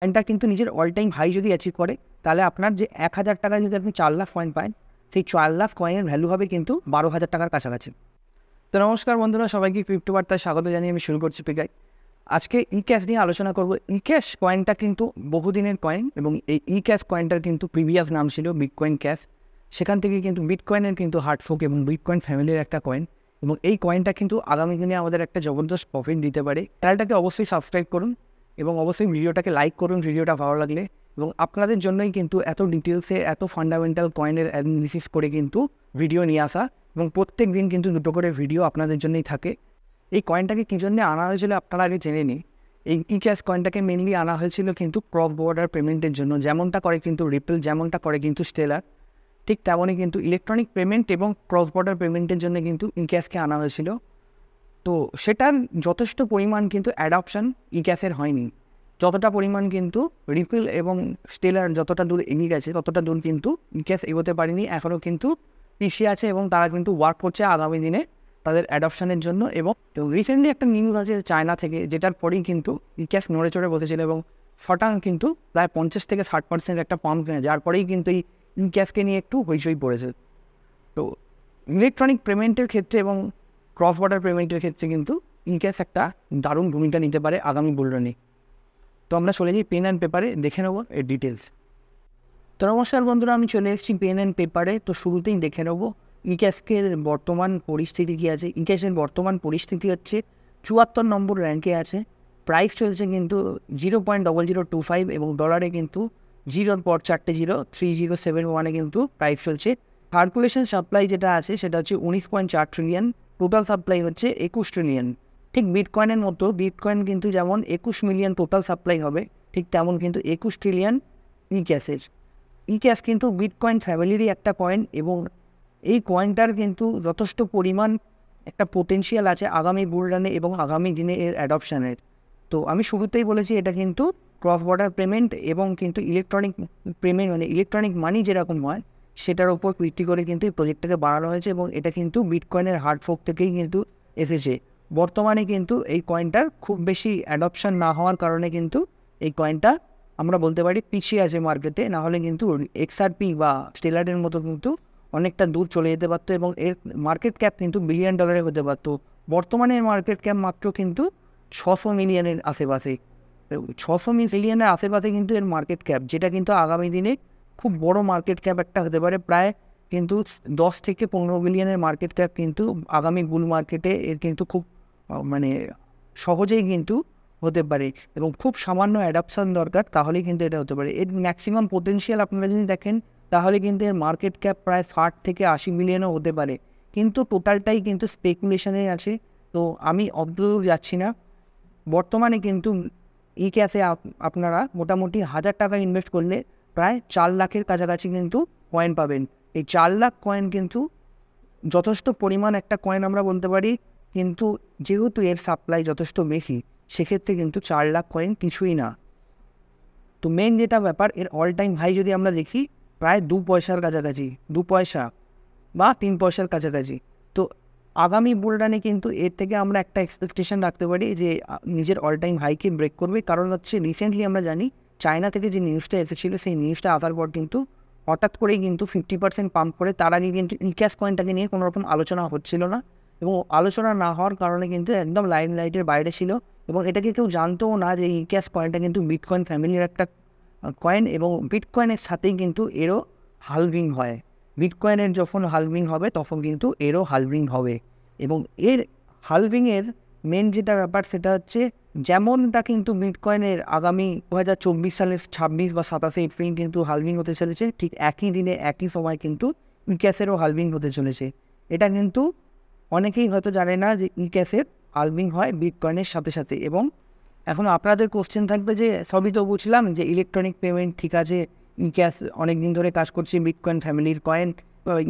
কয়েনটা কিন্তু নিজের অল টাইম হাই যদি অ্যাচিভ করে তাহলে আপনার যে এক হাজার টাকায় যদি আপনি চার লাখ কয়েন পান সেই চার লাখ কয়েনের ভ্যালু হবে কিন্তু বারো হাজার টাকার কাছাকাছি তো নমস্কার বন্ধুরা সবাইকে ক্রিপ্টো বার্তায় স্বাগত জানিয়ে আমি শুরু করছি পিকাই আজকে ই ক্যাশ নিয়ে আলোচনা করবো ই ক্যাশ কয়েনটা কিন্তু বহুদিনের কয়েন এবং এই ই ক্যাশ কয়েনটার কিন্তু প্রিভিয়াস নাম ছিল কয়েন ক্যাশ সেখান থেকে কিন্তু কয়েনের কিন্তু হার্টফোক এবং কয়েন ফ্যামিলির একটা কয়েন এবং এই কয়েনটা কিন্তু আগামী দিনে আমাদের একটা জবরদস্ত প্রফিট দিতে পারে চ্যানেলটাকে অবশ্যই সাবস্ক্রাইব করুন এবং অবশ্যই ভিডিওটাকে লাইক করুন ভিডিওটা ভালো লাগলে এবং আপনাদের জন্যই কিন্তু এত ডিটেলসে এত ফান্ডামেন্টাল কয়েনের অ্যানালিসিস করে কিন্তু ভিডিও নিয়ে আসা এবং প্রত্যেক দিন কিন্তু দুটো করে ভিডিও আপনাদের জন্যই থাকে এই কয়েনটাকে কী জন্যে আনা হয়েছিল আপনারা আগে জেনে নিন এই ই ক্যাশ কয়েনটাকে মেনলি আনা হয়েছিল কিন্তু ক্রস বর্ডার পেমেন্টের জন্য যেমনটা করে কিন্তু রিপেল যেমনটা করে কিন্তু স্টেলার ঠিক তেমনই কিন্তু ইলেকট্রনিক পেমেন্ট এবং ক্রস বর্ডার পেমেন্টের জন্য কিন্তু ইনক্যাশকে ক্যাশকে আনা হয়েছিল তো সেটার যথেষ্ট পরিমাণ কিন্তু অ্যাডাপশান গ্যাসের হয়নি যতটা পরিমাণ কিন্তু রিফিল এবং স্টেলার যতটা দূর এগিয়ে গেছে ততটা দূর কিন্তু ই গ্যাস এগোতে পারেনি এখনও কিন্তু পিছিয়ে আছে এবং তারা কিন্তু ওয়ার্ক করছে আগামী দিনে তাদের অ্যাডাপশানের জন্য এবং রিসেন্টলি একটা নিউজ আছে চায়না থেকে যেটার পরেই কিন্তু ই গ্যাস নড়ে চড়ে বসেছিল এবং ফটাং কিন্তু প্রায় পঞ্চাশ থেকে ষাট পার্সেন্ট একটা পাম্প কিনে যার পরেই কিন্তু এই গ্যাসকে নিয়ে একটু হইচই পড়েছে তো ইলেকট্রনিক পেমেন্টের ক্ষেত্রে এবং ক্রস বর্ডার পেমেন্টের ক্ষেত্রে কিন্তু ইনক্যাশ একটা দারুণ ভূমিকা নিতে পারে আগামী বুলরনি তো আমরা চলে যাই পেন অ্যান্ড পেপারে দেখে নেবো এর ডিটেলস তো নমস্কার বন্ধুরা আমি চলে এসেছি পেন অ্যান্ড পেপারে তো শুরুতেই দেখে নেব ইক্যাসকের বর্তমান পরিস্থিতি কী আছে ইক্যাসের বর্তমান পরিস্থিতি হচ্ছে চুয়াত্তর নম্বর র্যাঙ্কে আছে প্রাইস চলছে কিন্তু zero point double zero two five এবং ডলারে কিন্তু জিরোর পর চারটে জিরো থ্রি জিরো সেভেন ওয়ানে কিন্তু প্রাইস চলছে সার্কুলেশন সাপ্লাই যেটা আছে সেটা হচ্ছে উনিশ পয়েন্ট চার ট্রিলিয়ন টোটাল সাপ্লাই হচ্ছে একুশ ট্রিলিয়ন ঠিক বিটকয়েনের মতো বিটকয়েন কিন্তু যেমন একুশ মিলিয়ন টোটাল সাপ্লাই হবে ঠিক তেমন কিন্তু একুশ ট্রিলিয়ন ই ক্যাশের ই ক্যাশ কিন্তু বিটকয়েন ফ্যামিলিরই একটা কয়েন এবং এই কয়েনটার কিন্তু যথেষ্ট পরিমাণ একটা পোটেনশিয়াল আছে আগামী বুলরানে এবং আগামী দিনে এর অ্যাডপশানের তো আমি শুরুতেই বলেছি এটা কিন্তু ক্রস বর্ডার পেমেন্ট এবং কিন্তু ইলেকট্রনিক পেমেন্ট মানে ইলেকট্রনিক মানি যেরকম হয় সেটার উপর ভিত্তি করে কিন্তু এই প্রজেক্টটাকে বাড়ানো হয়েছে এবং এটা কিন্তু বিটকয়েনের ফোক থেকেই কিন্তু এসেছে বর্তমানে কিন্তু এই কয়েনটার খুব বেশি অ্যাডপশান না হওয়ার কারণে কিন্তু এই কয়েনটা আমরা বলতে পারি পিছিয়ে আছে মার্কেটে না হলে কিন্তু এক্সআরপি বা স্টেলারের মতো কিন্তু অনেকটা দূর চলে যেতে পারতো এবং এর মার্কেট ক্যাপ কিন্তু বিলিয়ন ডলারে হতে পারতো বর্তমানে এর মার্কেট ক্যাপ মাত্র কিন্তু ছশো মিলিয়নের আশেপাশে ছশো মিলিয়নের আশেপাশে কিন্তু এর মার্কেট ক্যাপ যেটা কিন্তু আগামী দিনে খুব বড় মার্কেট ক্যাপ একটা হতে পারে প্রায় কিন্তু দশ থেকে পনেরো বিলিয়নের মার্কেট ক্যাপ কিন্তু আগামী বুল মার্কেটে এর কিন্তু খুব মানে সহজেই কিন্তু হতে পারে এবং খুব সামান্য অ্যাডাপশান দরকার তাহলেই কিন্তু এটা হতে পারে এর ম্যাক্সিমাম পোটেন্সিয়াল আপনারা যদি দেখেন তাহলে কিন্তু এর মার্কেট ক্যাপ প্রায় ষাট থেকে আশি মিলিয়নও হতে পারে কিন্তু টোটালটাই কিন্তু স্পেকুলেশনে আছে তো আমি অতদূর যাচ্ছি না বর্তমানে কিন্তু ই ক্যাশে আপনারা মোটামুটি হাজার টাকা ইনভেস্ট করলে প্রায় চার লাখের কাছাকাছি কিন্তু কয়েন পাবেন এই চার লাখ কয়েন কিন্তু যথেষ্ট পরিমাণ একটা কয়েন আমরা বলতে পারি কিন্তু যেহেতু এর সাপ্লাই যথেষ্ট বেশি সেক্ষেত্রে কিন্তু চার লাখ কয়েন কিছুই না তো মেন যেটা ব্যাপার এর অল টাইম হাই যদি আমরা দেখি প্রায় দু পয়সার কাছাকাছি দু পয়সা বা তিন পয়সার কাছাকাছি তো আগামী বুলডানে কিন্তু এর থেকে আমরা একটা এক্সপেকটেশন রাখতে পারি যে নিজের অল টাইম হাইকে ব্রেক করবে কারণ হচ্ছে রিসেন্টলি আমরা জানি চায়না থেকে যে নিউজটা এসেছিল সেই নিউজটা আসার পর কিন্তু হঠাৎ করেই কিন্তু ফিফটি পার্সেন্ট পাম্প করে তার আগে কিন্তু ইক্যাশ কয়েনটাকে নিয়ে কোনো রকম আলোচনা হচ্ছিল না এবং আলোচনা না হওয়ার কারণে কিন্তু একদম লাইন লাইটের বাইরে ছিল এবং এটাকে কেউ জানতেও না যে ক্যাশ কয়েনটা কিন্তু বিটকয়েন ফ্যামিলির একটা কয়েন এবং বিটকয়েনের সাথেই কিন্তু এরও হালভিং হয় বিটকয়েনের যখন হালভিং হবে তখন কিন্তু এরও হালভিং হবে এবং এর হালভিংয়ের মেন যেটা ব্যাপার সেটা হচ্ছে যেমনটা কিন্তু বিটকয়েনের আগামী দু হাজার চব্বিশ সালের ছাব্বিশ বা সাতাশে এপ্রিল কিন্তু হালভিং হতে চলেছে ঠিক একই দিনে একই সময় কিন্তু ইক্যাসেরও হালভিং হতে চলেছে এটা কিন্তু অনেকেই হয়তো জানে না যে ইক্যাসের হালভিং হয় বিটকয়েনের সাথে সাথে এবং এখন আপনাদের কোশ্চেন থাকবে যে সবই তো বুঝলাম যে ইলেকট্রনিক পেমেন্ট ঠিক আছে ইক্যাস অনেক দিন ধরে কাজ করছে বিটকয়েন ফ্যামিলির কয়েন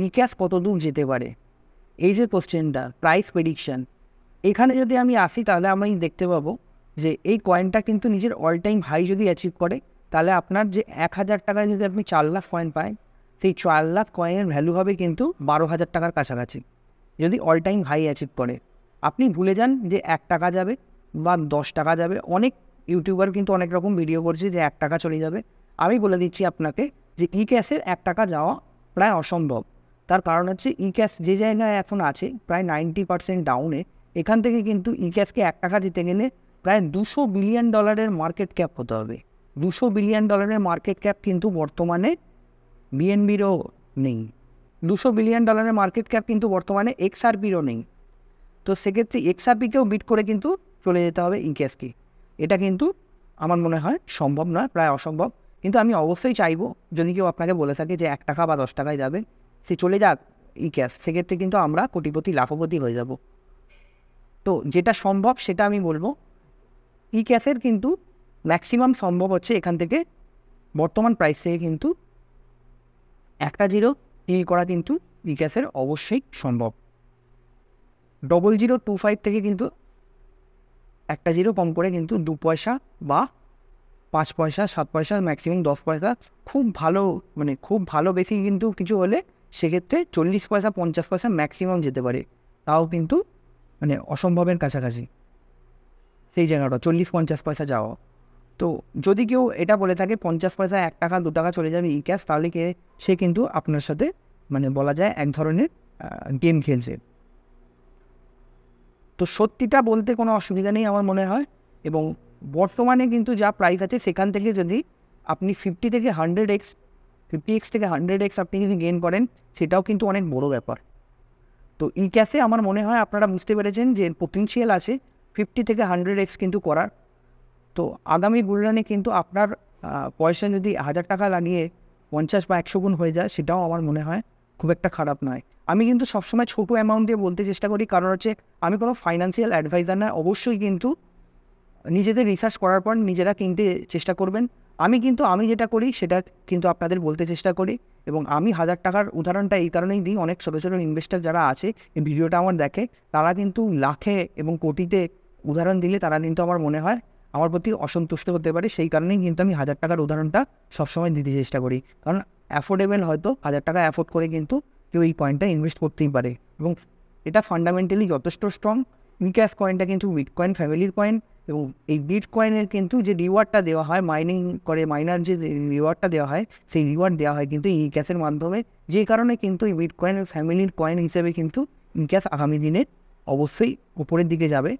ইক্যাস কত দূর যেতে পারে এই যে কোশ্চেনটা প্রাইস প্রেডিকশান এখানে যদি আমি আসি তাহলে আমি দেখতে পাবো যে এই কয়েনটা কিন্তু নিজের অল টাইম হাই যদি অ্যাচিভ করে তাহলে আপনার যে এক হাজার টাকায় যদি আপনি চার লাখ কয়েন পায় সেই চার লাখ কয়েনের ভ্যালু হবে কিন্তু বারো হাজার টাকার কাছাকাছি যদি অল টাইম হাই অ্যাচিভ করে আপনি ভুলে যান যে এক টাকা যাবে বা দশ টাকা যাবে অনেক ইউটিউবার কিন্তু অনেক রকম ভিডিও করছে যে এক টাকা চলে যাবে আমি বলে দিচ্ছি আপনাকে যে ই ক্যাশের এক টাকা যাওয়া প্রায় অসম্ভব তার কারণ হচ্ছে ই ক্যাশ যে জায়গায় এখন আছে প্রায় নাইনটি পার্সেন্ট ডাউনে এখান থেকে কিন্তু ইক্যাসকে এক টাকা দিতে গেলে প্রায় দুশো বিলিয়ন ডলারের মার্কেট ক্যাপ হতে হবে দুশো বিলিয়ন ডলারের মার্কেট ক্যাপ কিন্তু বর্তমানে বিএনবিরও নেই দুশো বিলিয়ন ডলারের মার্কেট ক্যাপ কিন্তু বর্তমানে এক্সআরপিরও নেই তো সেক্ষেত্রে এক্সআরপিকেও বিট করে কিন্তু চলে যেতে হবে ইনকেসকে এটা কিন্তু আমার মনে হয় সম্ভব নয় প্রায় অসম্ভব কিন্তু আমি অবশ্যই চাইবো যদি কেউ আপনাকে বলে থাকে যে এক টাকা বা দশ টাকায় যাবে সে চলে যাক ইক্যাশ সেক্ষেত্রে কিন্তু আমরা কোটিপতি লাভপতি হয়ে যাব তো যেটা সম্ভব সেটা আমি বলবো ই ক্যাফের কিন্তু ম্যাক্সিমাম সম্ভব হচ্ছে এখান থেকে বর্তমান প্রাইস থেকে কিন্তু একটা জিরো ইল করা কিন্তু ই ক্যাফের অবশ্যই সম্ভব ডবল জিরো টু ফাইভ থেকে কিন্তু একটা জিরো কম করে কিন্তু দু পয়সা বা পাঁচ পয়সা সাত পয়সা ম্যাক্সিমাম দশ পয়সা খুব ভালো মানে খুব ভালো বেশি কিন্তু কিছু হলে সেক্ষেত্রে চল্লিশ পয়সা পঞ্চাশ পয়সা ম্যাক্সিমাম যেতে পারে তাও কিন্তু মানে অসম্ভবের কাছাকাছি সেই জায়গাটা চল্লিশ পঞ্চাশ পয়সা যাওয়া তো যদি কেউ এটা বলে থাকে পঞ্চাশ পয়সা এক টাকা দু টাকা চলে যাবে ই ক্যাশ তাহলে কে সে কিন্তু আপনার সাথে মানে বলা যায় এক ধরনের গেম খেলছে তো সত্যিটা বলতে কোনো অসুবিধা নেই আমার মনে হয় এবং বর্তমানে কিন্তু যা প্রাইস আছে সেখান থেকে যদি আপনি ফিফটি থেকে হান্ড্রেড এক্স ফিফটি এক্স থেকে হান্ড্রেড এক্স আপনি যদি গেন করেন সেটাও কিন্তু অনেক বড় ব্যাপার তো ই ক্যাফে আমার মনে হয় আপনারা বুঝতে পেরেছেন যে পোটেন্সিয়াল আছে ফিফটি থেকে হান্ড্রেড এক্স কিন্তু করার তো আগামী গুলরানে কিন্তু আপনার পয়সা যদি হাজার টাকা লাগিয়ে পঞ্চাশ বা একশো গুণ হয়ে যায় সেটাও আমার মনে হয় খুব একটা খারাপ নয় আমি কিন্তু সবসময় ছোটো অ্যামাউন্ট দিয়ে বলতে চেষ্টা করি কারণ হচ্ছে আমি কোনো ফাইন্যান্সিয়াল অ্যাডভাইজার না অবশ্যই কিন্তু নিজেদের রিসার্চ করার পর নিজেরা কিনতে চেষ্টা করবেন আমি কিন্তু আমি যেটা করি সেটা কিন্তু আপনাদের বলতে চেষ্টা করি এবং আমি হাজার টাকার উদাহরণটা এই কারণেই দিই অনেক ছোটো ছোটো ইনভেস্টার যারা আছে এই ভিডিওটা আমার দেখে তারা কিন্তু লাখে এবং কোটিতে উদাহরণ দিলে তারা কিন্তু আমার মনে হয় আমার প্রতি অসন্তুষ্ট হতে পারে সেই কারণেই কিন্তু আমি হাজার টাকার উদাহরণটা সবসময় দিতে চেষ্টা করি কারণ অ্যাফোর্ডেবল হয়তো হাজার টাকা অ্যাফোর্ড করে কিন্তু কেউ এই কয়েনটা ইনভেস্ট করতেই পারে এবং এটা ফান্ডামেন্টালি যথেষ্ট স্ট্রং মিক্যাফ কয়েনটা কিন্তু উইট কয়েন ফ্যামিলির কয়েন এবং এই বিট কয়েনের কিন্তু যে রিওয়ার্ডটা দেওয়া হয় মাইনিং করে মাইনার যে রিওয়ার্ডটা দেওয়া হয় সেই রিওয়ার্ড দেওয়া হয় কিন্তু ই ক্যাশের মাধ্যমে যে কারণে কিন্তু এই বিট কয়েনের ফ্যামিলির কয়েন হিসেবে কিন্তু ই ক্যাশ আগামী দিনে অবশ্যই উপরের দিকে যাবে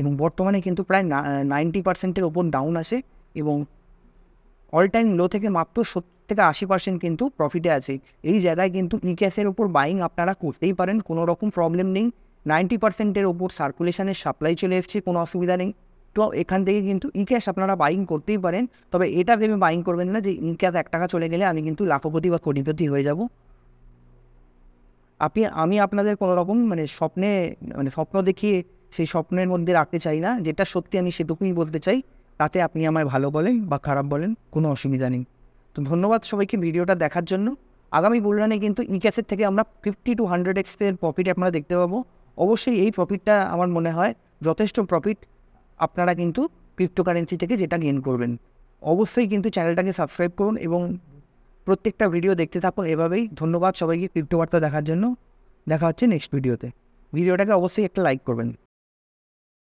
এবং বর্তমানে কিন্তু প্রায় নাইনটি পার্সেন্টের ওপর ডাউন আসে এবং অল টাইম লো থেকে মাত্র সত্তর থেকে আশি পার্সেন্ট কিন্তু প্রফিটে আছে এই জায়গায় কিন্তু ই ক্যাশের ওপর বাইং আপনারা করতেই পারেন কোনো রকম প্রবলেম নেই নাইনটি পার্সেন্টের ওপর সার্কুলেশনের সাপ্লাই চলে এসছে কোনো অসুবিধা নেই তো এখান থেকে কিন্তু ই ক্যাশ আপনারা বাইং করতেই পারেন তবে এটা ভেবে বাইং করবেন না যে ই ক্যাশ এক টাকা চলে গেলে আমি কিন্তু লাখপতি বা কোটিপতি হয়ে যাব আপনি আমি আপনাদের কোনো রকম মানে স্বপ্নে মানে স্বপ্ন দেখিয়ে সেই স্বপ্নের মধ্যে রাখতে চাই না যেটা সত্যি আমি সেটুকুই বলতে চাই তাতে আপনি আমায় ভালো বলেন বা খারাপ বলেন কোনো অসুবিধা নেই তো ধন্যবাদ সবাইকে ভিডিওটা দেখার জন্য আগামী বুলরানে কিন্তু ই ক্যাশের থেকে আমরা ফিফটি টু হান্ড্রেড এক্সের প্রফিট আপনারা দেখতে পাবো অবশ্যই এই প্রফিটটা আমার মনে হয় যথেষ্ট প্রফিট আপনারা কিন্তু ক্রিপ্টোকারেন্সি থেকে যেটা গেন করবেন অবশ্যই কিন্তু চ্যানেলটাকে সাবস্ক্রাইব করুন এবং প্রত্যেকটা ভিডিও দেখতে থাকুন এভাবেই ধন্যবাদ সবাইকে ক্রিপ্টো বার্তা দেখার জন্য দেখা হচ্ছে নেক্সট ভিডিওতে ভিডিওটাকে অবশ্যই একটা লাইক করবেন